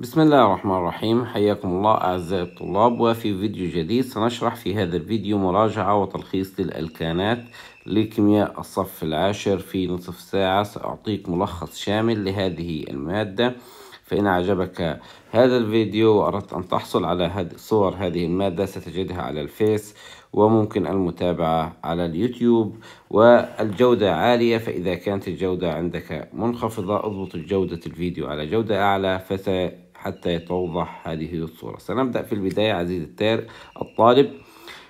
بسم الله الرحمن الرحيم حياكم الله أعزائي الطلاب وفي فيديو جديد سنشرح في هذا الفيديو مراجعة وتلخيص للألكانات لكيمياء الصف العاشر في نصف ساعة سأعطيك ملخص شامل لهذه المادة فإن أعجبك هذا الفيديو وأردت أن تحصل على صور هذه المادة ستجدها على الفيس وممكن المتابعة على اليوتيوب والجودة عالية فإذا كانت الجودة عندك منخفضة اضبط جودة الفيديو على جودة أعلى فست حتى توضح هذه الصورة سنبدأ في البداية عزيزي التار الطالب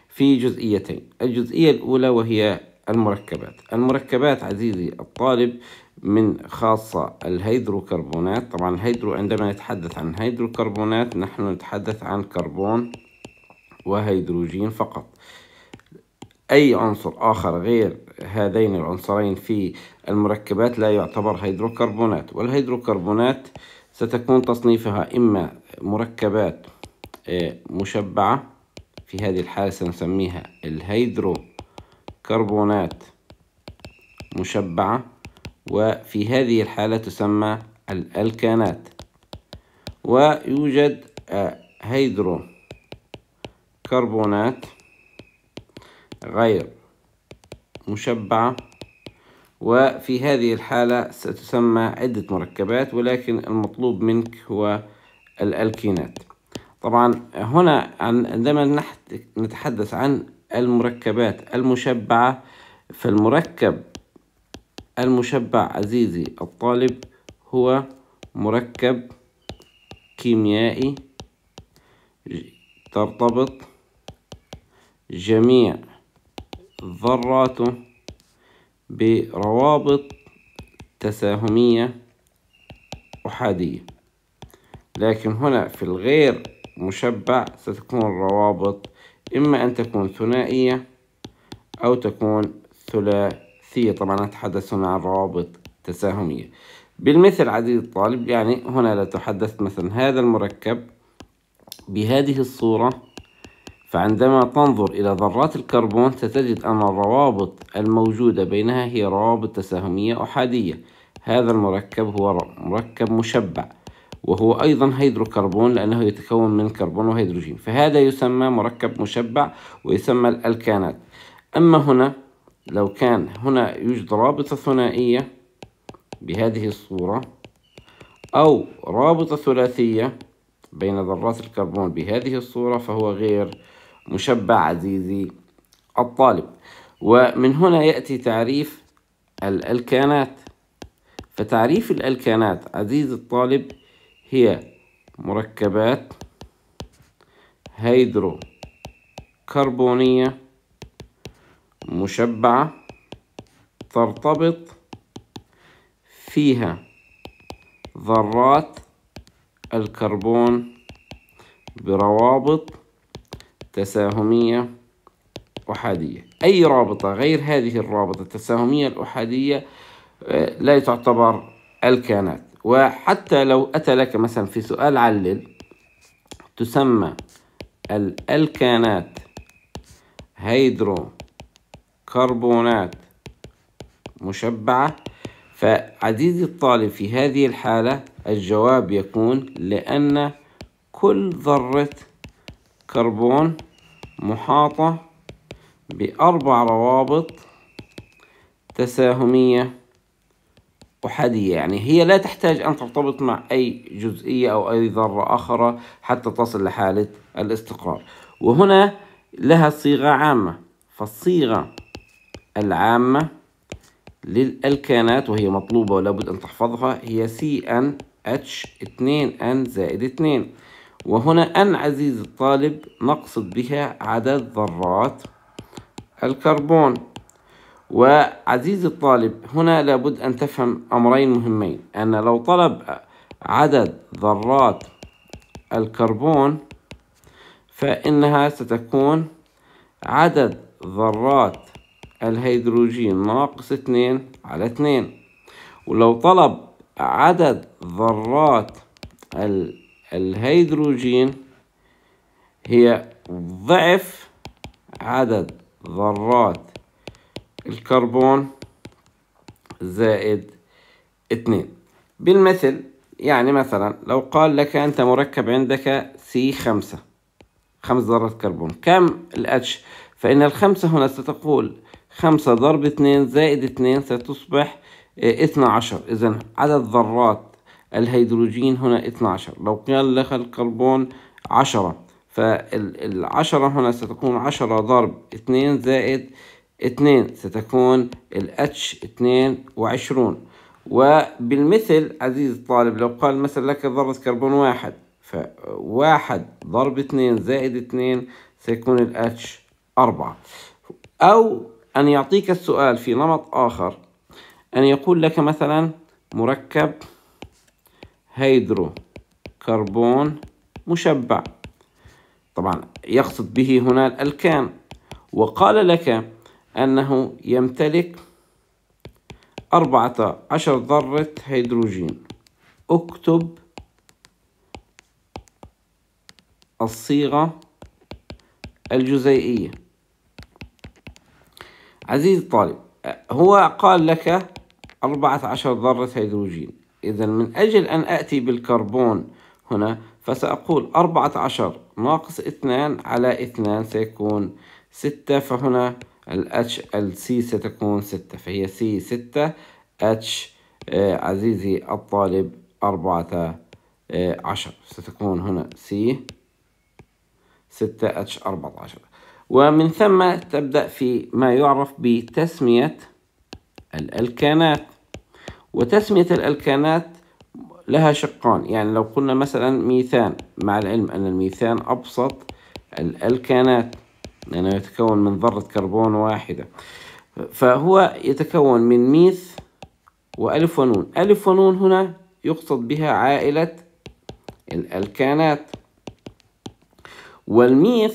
في جزئيتين الجزئية الأولى وهي المركبات المركبات عزيزي الطالب من خاصة الهيدروكربونات طبعا الهيدرو عندما نتحدث عن هيدروكربونات نحن نتحدث عن كربون وهيدروجين فقط أي عنصر آخر غير هذين العنصرين في المركبات لا يعتبر هيدروكربونات والهيدروكربونات ستكون تصنيفها إما مركبات آه، مشبعة في هذه الحالة سنسميها الهيدروكربونات مشبعة وفي هذه الحالة تسمى الألكانات ويوجد آه، هيدروكربونات غير مشبعة وفي هذه الحالة ستسمى عدة مركبات ولكن المطلوب منك هو الألكينات طبعا هنا عندما نتحدث عن المركبات المشبعة فالمركب المشبع عزيزي الطالب هو مركب كيميائي ترتبط جميع ذراته بروابط تساهمية أحادية لكن هنا في الغير مشبع ستكون الروابط إما أن تكون ثنائية أو تكون ثلاثية طبعا أتحدث هنا عن روابط تساهمية بالمثل عزيزي الطالب يعني هنا لو تحدثت مثلا هذا المركب بهذه الصورة فعندما تنظر إلى ذرات الكربون ستجد أن الروابط الموجودة بينها هي روابط تساهمية أحادية هذا المركب هو مركب مشبع وهو أيضا هيدروكربون لأنه يتكون من كربون وهيدروجين فهذا يسمى مركب مشبع ويسمى الألكانات أما هنا لو كان هنا يوجد رابطة ثنائية بهذه الصورة أو رابطة ثلاثية بين ذرات الكربون بهذه الصورة فهو غير مشبع عزيزي الطالب ومن هنا يأتي تعريف الألكانات فتعريف الألكانات عزيزي الطالب هي مركبات هيدروكربونية مشبعة ترتبط فيها ذرات الكربون بروابط تساهمية أحادية أي رابطة غير هذه الرابطة التساهمية الأحادية آه، لا تعتبر الكانات وحتى لو أتى لك مثلا في سؤال علل تسمى الألكانات هيدروكربونات مشبعة فعزيزي الطالب في هذه الحالة الجواب يكون لأن كل ذرة كربون محاطة بأربع روابط تساهمية أحادية يعني هي لا تحتاج أن ترتبط مع أي جزئية أو أي ذرة أخرى حتى تصل لحالة الاستقرار وهنا لها صيغة عامة فالصيغة العامة للألكانات وهي مطلوبة ولابد أن تحفظها هي CnH2n زائد 2 وهنا أن عزيز الطالب نقصد بها عدد ذرات الكربون وعزيز الطالب هنا لابد أن تفهم أمرين مهمين أن لو طلب عدد ذرات الكربون فإنها ستكون عدد ذرات الهيدروجين ناقص اثنين على اثنين ولو طلب عدد ذرات ال الهيدروجين هي ضعف عدد ذرات الكربون زائد اثنين بالمثل يعني مثلا لو قال لك أنت مركب عندك سي خمسة خمس ذرات كربون كم الاتش فإن الخمسة هنا ستقول خمسة ضرب اثنين زائد اثنين ستصبح اثنى عشر إذا عدد ذرات الهيدروجين هنا 12 لو قال لك الكربون 10 فالعشرة هنا ستكون 10 ضرب 2 زائد 2 ستكون ال H 22 وبالمثل عزيزي الطالب لو قال مثلا لك ذرة كربون واحد فواحد ضرب اثنين زائد اثنين سيكون ال H أربعة أو أن يعطيك السؤال في نمط آخر أن يقول لك مثلا مركب هيدروكربون مشبع طبعا يقصد به هنا الألكان وقال لك أنه يمتلك أربعة عشر ذرة هيدروجين اكتب الصيغة الجزيئية عزيزي الطالب هو قال لك أربعة عشر ذرة هيدروجين إذا من أجل أن أتي بالكربون هنا فسأقول أربعة عشر ناقص اثنان على اثنان سيكون ستة فهنا ال HLC ستكون ستة فهي C ستة H آه، عزيزي الطالب أربعة عشر ستكون هنا C ستة H أربعة عشر ومن ثم تبدأ في ما يعرف بتسمية الألكانات وتسمية الألكانات لها شقان يعني لو قلنا مثلا ميثان مع العلم أن الميثان أبسط الألكانات لأنه يعني يتكون من ذرة كربون واحدة فهو يتكون من ميث وألف ونون ألف ونون هنا يقصد بها عائلة الألكانات والميث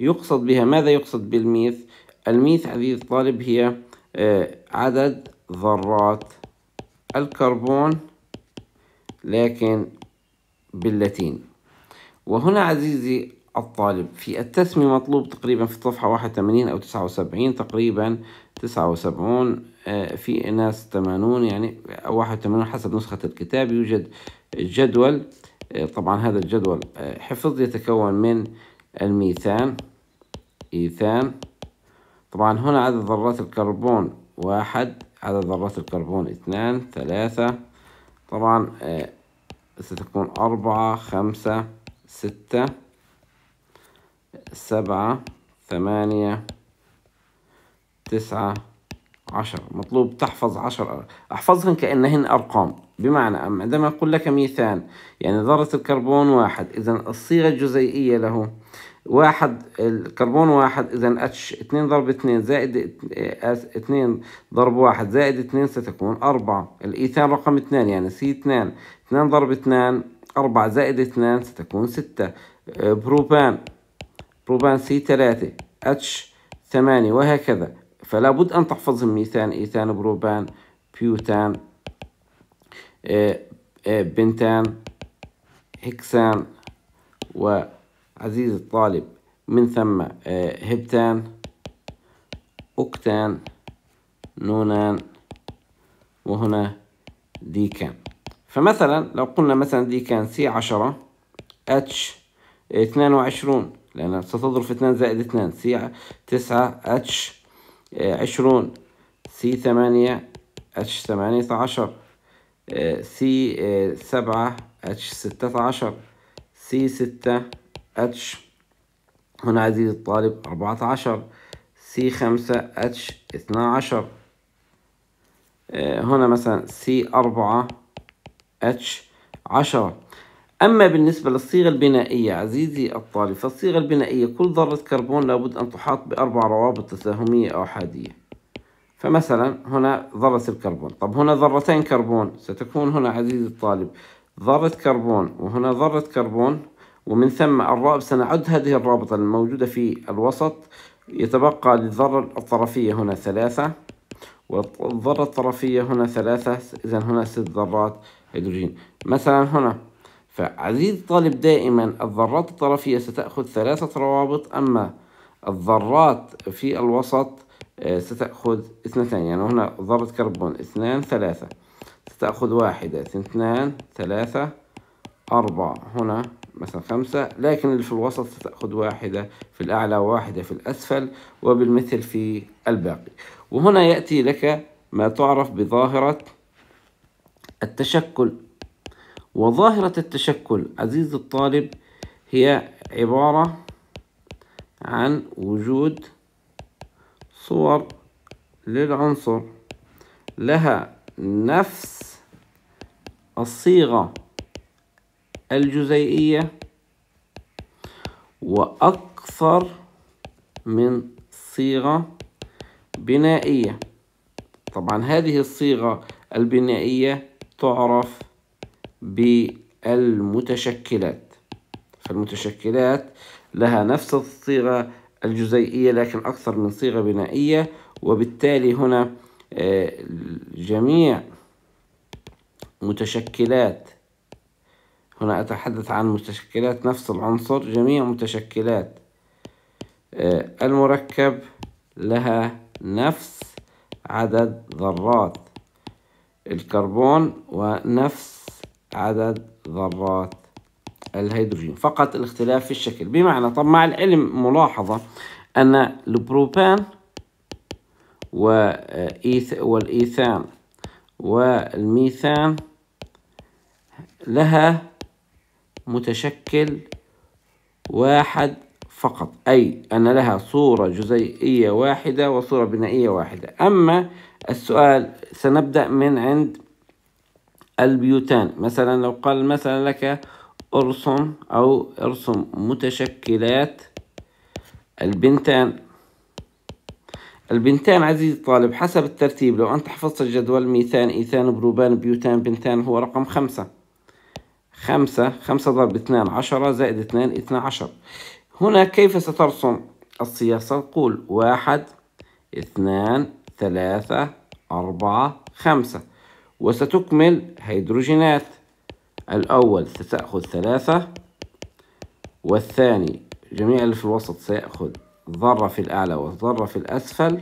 يقصد بها ماذا يقصد بالميث؟ الميث عزيز الطالب هي آه، عدد ذرات الكربون لكن باللاتين وهنا عزيزي الطالب في التسمية مطلوب تقريبا في الصفحة 81 أو 79 تقريبا 79 آه، في ناس 80 يعني 81 حسب نسخة الكتاب يوجد جدول آه، طبعا هذا الجدول آه، حفظ يتكون من الميثان إيثان طبعا هنا عدد ذرات الكربون واحد عدد ذرات الكربون اثنان ثلاثة طبعا آه، ستكون أربعة خمسة ستة سبعة ثمانية تسعة عشر مطلوب تحفظ عشر احفظهن كأنهن أرقام بمعنى أما عندما أقول لك ميثان يعني ذرة الكربون واحد إذا الصيغة الجزيئية له واحد الكربون واحد إذا اتش اتنين ضرب اتنين زائد اتنين ضرب واحد زائد اتنين ستكون أربعة الإيثان رقم اتنين يعني سي اتنين اتنين ضرب اتنين أربعة زائد اتنين ستكون ستة بروبان بروبان سي تلاتة اتش ثمانية وهكذا فلا بد أن تحفظ الميثان إيثان بروبان بيوتان آه، آه، بنتان هكسان و عزيز الطالب من ثم آه، هبتان أكتان نونان وهنا ديكان فمثلا لو قلنا مثلا ديكان سي عشرة اتش آه، اثنان وعشرون لأنها ستضرب في اثنان زائد اثنان سي تسعة اتش آه، عشرون سي ثمانية اتش ثمانية عشر سي سبعة اتش ستة عشر سي ستة اتش هنا عزيزي الطالب أربعة عشر سي خمسة اتش اثنى عشر آه، هنا مثلا سي أربعة اتش عشرة أما بالنسبة للصيغة البنائية عزيزي الطالب فالصيغة البنائية كل ذرة كربون لابد أن تحاط بأربع روابط تساهمية أو أحادية فمثلا هنا ذرة الكربون طب هنا ذرتين كربون ستكون هنا عزيزي الطالب ذرة كربون وهنا ذرة كربون ومن ثم الرابط سنعد هذه الرابطة الموجودة في الوسط يتبقى للذرة الطرفية هنا ثلاثة والذرة الطرفية هنا ثلاثة إذا هنا ست ذرات هيدروجين مثلا هنا فعزيزي الطالب دائما الذرات الطرفية ستأخذ ثلاثة روابط أما الذرات في الوسط آه، ستأخذ اثنتين يعني هنا ذرة كربون اثنان ثلاثة ستأخذ واحدة اثنان ثلاثة أربعة هنا مثلا خمسة لكن اللي في الوسط ستأخذ واحدة في الأعلى وواحدة في الأسفل وبالمثل في الباقي وهنا يأتي لك ما تعرف بظاهرة التشكل وظاهرة التشكل عزيز الطالب هي عبارة عن وجود صور للعنصر لها نفس الصيغة الجزيئية وأكثر من صيغة بنائية طبعا هذه الصيغة البنائية تعرف بالمتشكلات فالمتشكلات لها نفس الصيغة الجزيئية لكن أكثر من صيغة بنائية وبالتالي هنا آه، جميع متشكلات هنا أتحدث عن متشكلات نفس العنصر جميع متشكلات آه، المركب لها نفس عدد ذرات الكربون ونفس عدد ذرات الهيدروجين فقط الاختلاف في الشكل بمعنى طب مع العلم ملاحظة أن البروبان آه، والإيثان والميثان لها متشكل واحد فقط أي أن لها صورة جزيئية واحدة وصورة بنائية واحدة أما السؤال سنبدأ من عند البيوتان مثلا لو قال مثلا لك ارسم أو ارسم متشكلات البنتان البنتان عزيزي الطالب حسب الترتيب لو أنت حفظت الجدول ميثان إيثان بروبان بيوتان بنتان هو رقم خمسة خمسة خمسة ضرب اثنان عشرة زائد اثنان اثنى عشر هنا كيف سترسم السياسة قول واحد اثنان ثلاثة أربعة خمسة وستكمل هيدروجينات الأول ستأخذ ثلاثة والثاني جميع اللي في الوسط سيأخذ ذرة في الأعلى وذرة في الأسفل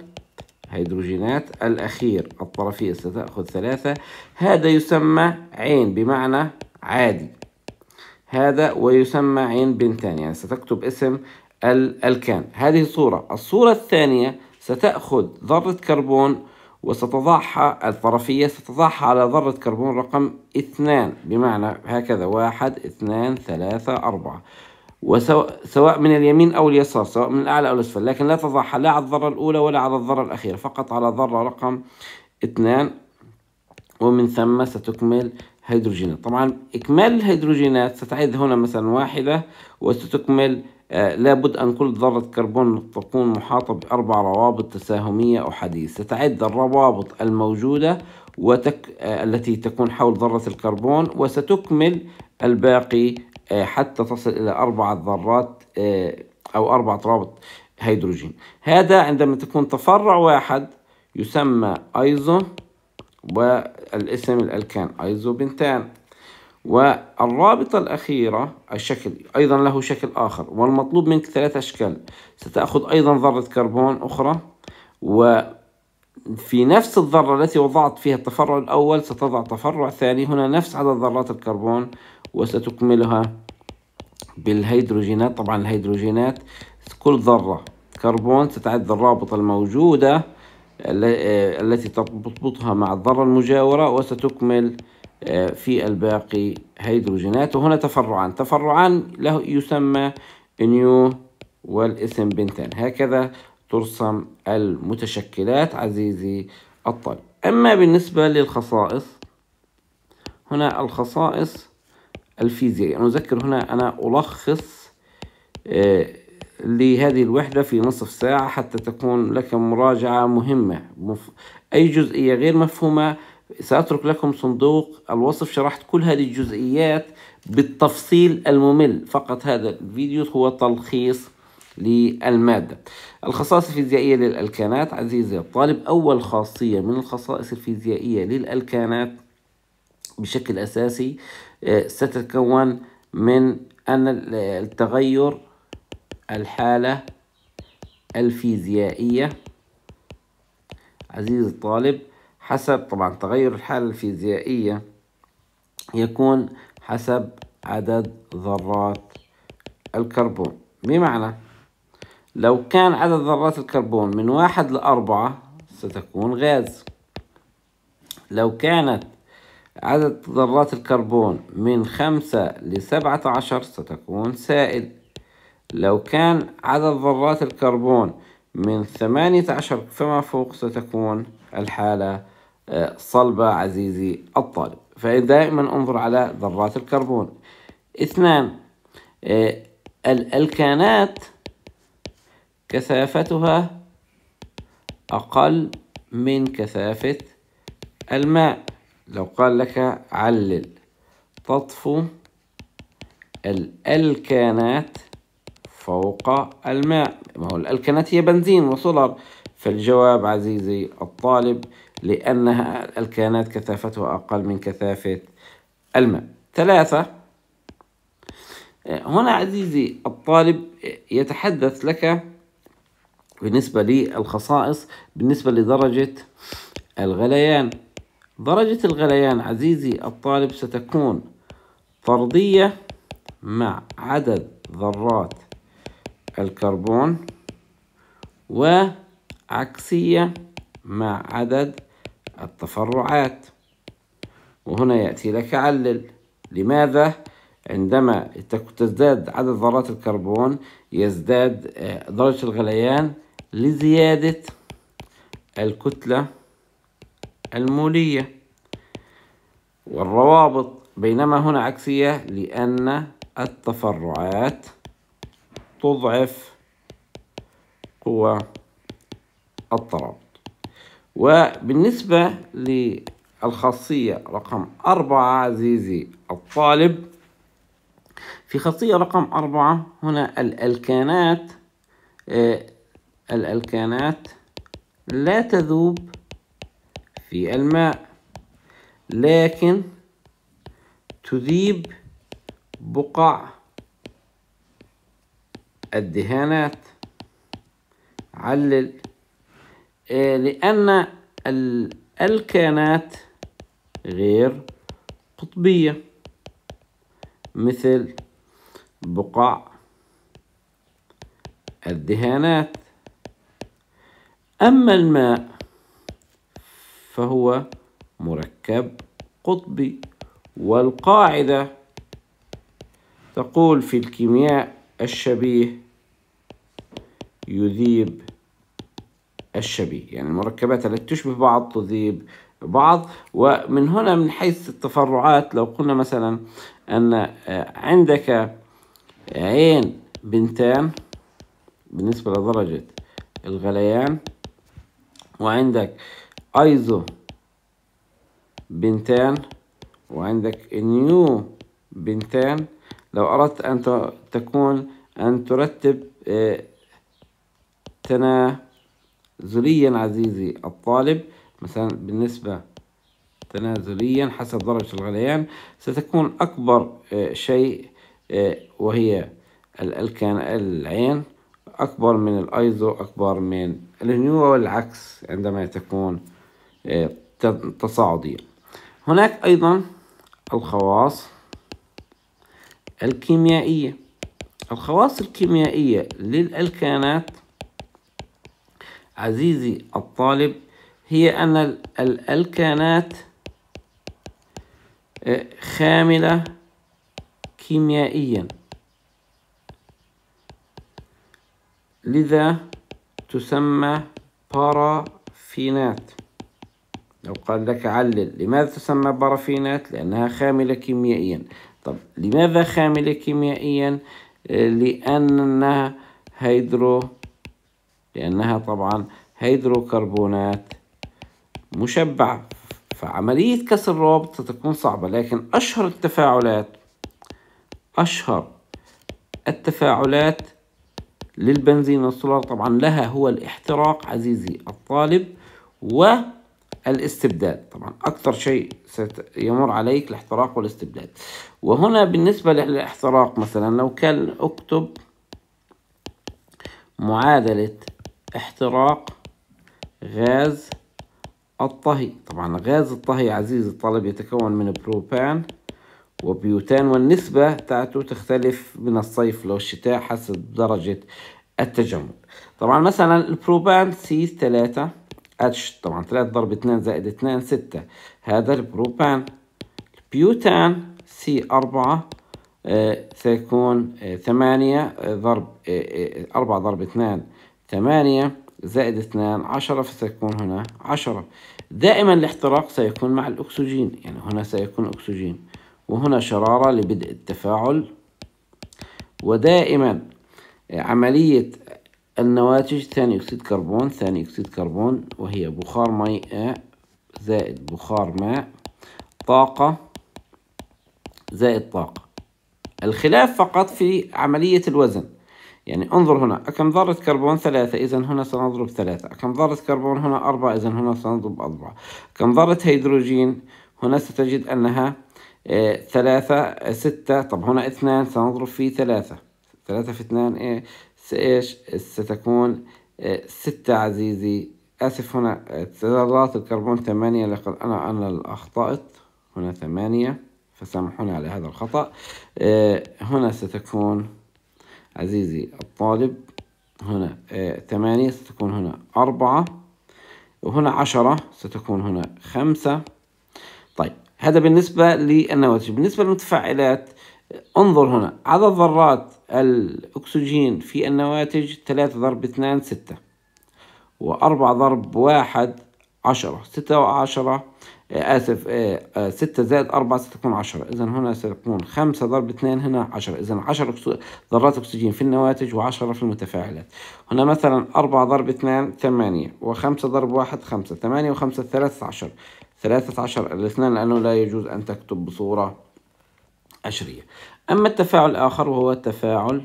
هيدروجينات الأخير الطرفية ستأخذ ثلاثة هذا يسمى عين بمعنى عادي هذا ويسمى عين بنتان يعني ستكتب اسم الألكان هذه صورة الصورة الثانية ستأخذ ذرة كربون وستضعها الطرفية ستضعها على ذرة كربون رقم اثنان بمعنى هكذا واحد اثنان ثلاثة أربعة وسواء سواء من اليمين أو اليسار سواء من الأعلى أو الأسفل لكن لا تضعها لا على الذرة الأولى ولا على الذرة الأخيرة فقط على ذرة رقم اثنان ومن ثم ستكمل هيدروجينات طبعا إكمال الهيدروجينات ستعد هنا مثلا واحدة وستكمل آه لابد أن كل ذرة كربون تكون محاطة بأربع روابط تساهمية أو ستعد الروابط الموجودة وتك... آه التي تكون حول ذرة الكربون وستكمل الباقي آه حتى تصل إلى أربعة ذرات آه، أو أربعة روابط هيدروجين هذا عندما تكون تفرع واحد يسمى أيزو والاسم الألكان أيزوبنتان والرابطة الأخيرة الشكل أيضا له شكل آخر والمطلوب منك ثلاث أشكال ستأخذ أيضا ذرة كربون أخرى وفي نفس الذرة التي وضعت فيها التفرع الأول ستضع تفرع ثاني هنا نفس عدد ذرات الكربون وستكملها بالهيدروجينات طبعا الهيدروجينات كل ذرة كربون ستعد الرابطة الموجودة التي آه، تضبطها مع الذرة المجاورة وستكمل آه، في الباقي هيدروجينات وهنا تفرعان تفرعان له يسمى نيو والاسم بنتان هكذا ترسم المتشكلات عزيزي الطالب أما بالنسبة للخصائص هنا الخصائص الفيزيائية نذكر هنا أنا ألخص آه، لهذه الوحدة في نصف ساعة حتى تكون لك مراجعة مهمة مف... أي جزئية غير مفهومة سأترك لكم صندوق الوصف شرحت كل هذه الجزئيات بالتفصيل الممل فقط هذا الفيديو هو تلخيص للمادة الخصائص الفيزيائية للألكانات عزيزي الطالب أول خاصية من الخصائص الفيزيائية للألكانات بشكل أساسي آه، ستتكون من أن التغير الحالة الفيزيائية عزيزي الطالب حسب طبعا تغير الحالة الفيزيائية يكون حسب عدد ذرات الكربون بمعنى لو كان عدد ذرات الكربون من واحد لأربعة ستكون غاز لو كانت عدد ذرات الكربون من خمسة لسبعة عشر ستكون سائل لو كان عدد ذرات الكربون من ثمانية عشر فما فوق ستكون الحالة آه، صلبة عزيزي الطالب فدائما انظر على ذرات الكربون اثنان آه، الألكانات كثافتها أقل من كثافة الماء لو قال لك علل تطفو الألكانات فوق الماء ما هو الألكنات هي بنزين وسولر فالجواب عزيزي الطالب لأنها الألكنات كثافتها أقل من كثافة الماء ثلاثة هنا عزيزي الطالب يتحدث لك بالنسبة للخصائص بالنسبة لدرجة الغليان درجة الغليان عزيزي الطالب ستكون طردية مع عدد ذرات الكربون وعكسية مع عدد التفرعات وهنا يأتي لك علل لماذا؟ عندما تزداد عدد ذرات الكربون يزداد آه، درجة الغليان لزيادة الكتلة المولية والروابط بينما هنا عكسية لأن التفرعات تضعف قوة الترابط وبالنسبة للخاصية رقم أربعة عزيزي الطالب في خاصية رقم أربعة هنا الألكانات آه، الألكانات لا تذوب في الماء لكن تذيب بقع الدهانات علل آه، لأن الألكانات غير قطبية مثل بقع الدهانات أما الماء فهو مركب قطبي والقاعدة تقول في الكيمياء الشبيه يذيب الشبيه يعني المركبات التي تشبه بعض تذيب بعض ومن هنا من حيث التفرعات لو قلنا مثلا أن آه، عندك عين بنتان بالنسبة لدرجة الغليان وعندك أيزو بنتان وعندك نيو بنتان لو أردت أن تكون أن ترتب آه، تنازليا عزيزي الطالب مثلا بالنسبة تنازليا حسب درجة الغليان ستكون أكبر آه، شيء آه، وهي الألكان العين أكبر من الأيزو أكبر من النيو والعكس عندما تكون تصاعدية هناك أيضا الخواص الكيميائية الخواص الكيميائية للألكانات عزيزي الطالب هي أن الألكانات آه، خاملة كيميائيا لذا تسمى بارافينات لو قال لك علل لماذا تسمى بارافينات لأنها خاملة كيميائيا طب لماذا خاملة كيميائيا؟ لأنها هيدرو لأنها طبعا هيدروكربونات مشبعة فعملية كسر الروابط ستكون صعبة لكن أشهر التفاعلات أشهر التفاعلات للبنزين والسولار طبعا لها هو الاحتراق عزيزي الطالب و الاستبداد طبعا أكثر شيء سيمر عليك الاحتراق والاستبداد وهنا بالنسبة للاحتراق مثلا لو كان أكتب معادلة احتراق غاز الطهي طبعا غاز الطهي عزيزي الطالب يتكون من بروبان وبيوتان والنسبة تاعته تختلف من الصيف للشتاء حسب درجة التجمد طبعا مثلا البروبان سي ثلاثة اتش طبعا 3 ضرب 2 زائد 2 6 هذا البروبان البيوتان سي 4 آه، سيكون آه، ثمانية آه، ضرب أربعة ضرب اثنان ثمانية زائد اثنان عشرة فسيكون هنا عشرة دائما الاحتراق سيكون مع الأكسجين يعني هنا سيكون أكسجين وهنا شرارة لبدء التفاعل ودائما عملية النواتج ثاني أكسيد كربون ثاني أكسيد كربون وهي بخار ماء زائد بخار ماء طاقة زائد طاقة الخلاف فقط في عملية الوزن يعني انظر هنا كم ذرة كربون ثلاثة إذا هنا سنضرب ثلاثة كم ذرة كربون هنا أربعة إذا هنا سنضرب أربعة كم ذرة هيدروجين هنا ستجد أنها آه، ثلاثة آه، ستة طب هنا اثنان سنضرب فيه ثلاثة ثلاثة في اثنان إيه سإيش ستكون آه، ستة عزيزي آسف هنا ذرات آه، الكربون ثمانية لقد أنا أنا أخطأت هنا ثمانية فسامحوني على هذا الخطأ آه، هنا ستكون عزيزي الطالب هنا ثمانية ستكون هنا أربعة وهنا عشرة ستكون هنا خمسة طيب هذا بالنسبة للنواتج بالنسبة للمتفاعلات انظر هنا عدد ذرات الأكسجين في النواتج ثلاثة ضرب اثنان ستة وأربعة ضرب واحد عشرة ستة وعشرة آه، آسف آه، آه، ستة زائد أربعة ستكون عشرة إذا هنا ستكون خمسة ضرب اثنين هنا عشرة إذا عشر ذرات أكسجين في النواتج وعشرة في المتفاعلات هنا مثلا أربعة ضرب اثنان ثمانية وخمسة ضرب واحد خمسة ثمانية وخمسة ثلاثة عشر ثلاثة عشر الاثنان لأنه لا يجوز أن تكتب بصورة عشرية أما التفاعل الآخر وهو تفاعل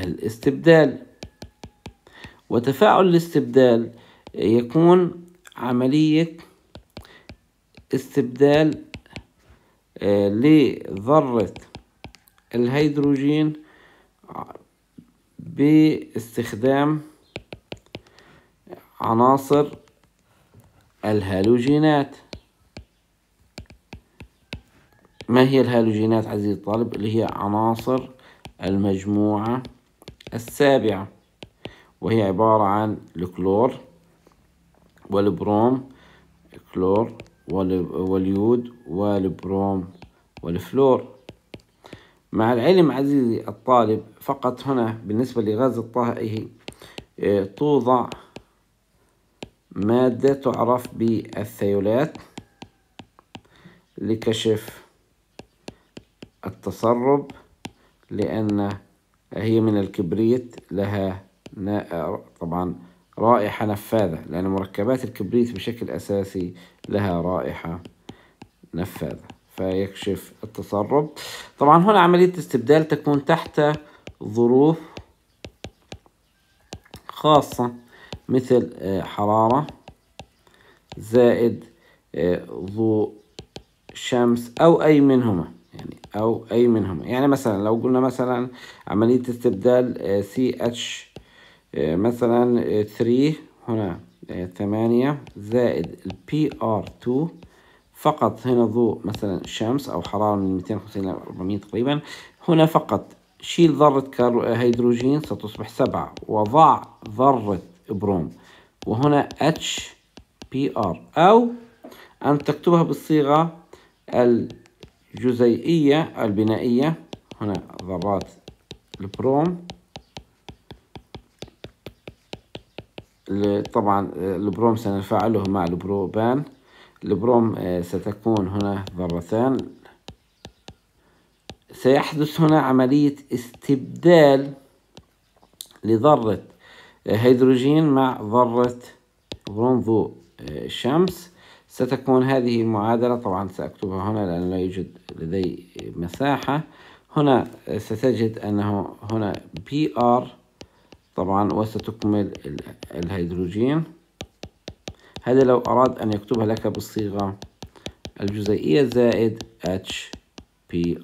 الاستبدال وتفاعل الاستبدال يكون عملية استبدال آه، لذرة الهيدروجين باستخدام عناصر الهالوجينات ما هي الهالوجينات عزيزي الطالب اللي هي عناصر المجموعة السابعة وهي عبارة عن الكلور والبروم كلور واليود والبروم والفلور مع العلم عزيزي الطالب فقط هنا بالنسبة لغاز الطهي إيه، توضع مادة تعرف بالثيولات لكشف التسرب لأن هي من الكبريت لها طبعا رائحة نفاذة لأن مركبات الكبريت بشكل أساسي لها رائحة نفاذة فيكشف التسرب طبعا هنا عملية استبدال تكون تحت ظروف خاصة مثل آه، حرارة زائد آه، ضوء شمس أو أي منهما يعني أو أي منهم يعني مثلا لو قلنا مثلا عملية استبدال سي آه، اتش آه، مثلا 3 آه، هنا 8 زائد البي ار 2 فقط هنا ضوء مثلا شمس أو حرارة من 250 إلى 400 تقريبا هنا فقط شيل ذرة هيدروجين ستصبح 7 وضع ذرة بروم وهنا اتش بي ار أو أن تكتبها بالصيغة ال الجزيئية البنائية هنا ذرات البروم طبعا البروم سنفعله مع البروبان البروم آه، ستكون هنا ذرتان سيحدث هنا عملية استبدال لذرة آه، هيدروجين مع ذرة برونزو الشمس آه، ستكون هذه المعادلة طبعا سأكتبها هنا لأن لا يوجد لدي مساحة هنا ستجد أنه هنا بي آر طبعا وستكمل الهيدروجين هذا لو أراد أن يكتبها لك بالصيغة الجزيئية زائد اتش بي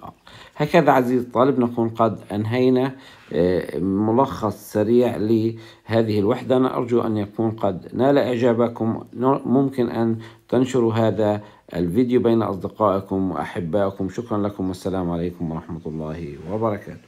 هكذا عزيزي الطالب نكون قد أنهينا آه، ملخص سريع لهذه الوحدة أنا أرجو أن يكون قد نال إعجابكم ممكن أن تنشروا هذا الفيديو بين أصدقائكم وأحبائكم شكرا لكم والسلام عليكم ورحمة الله وبركاته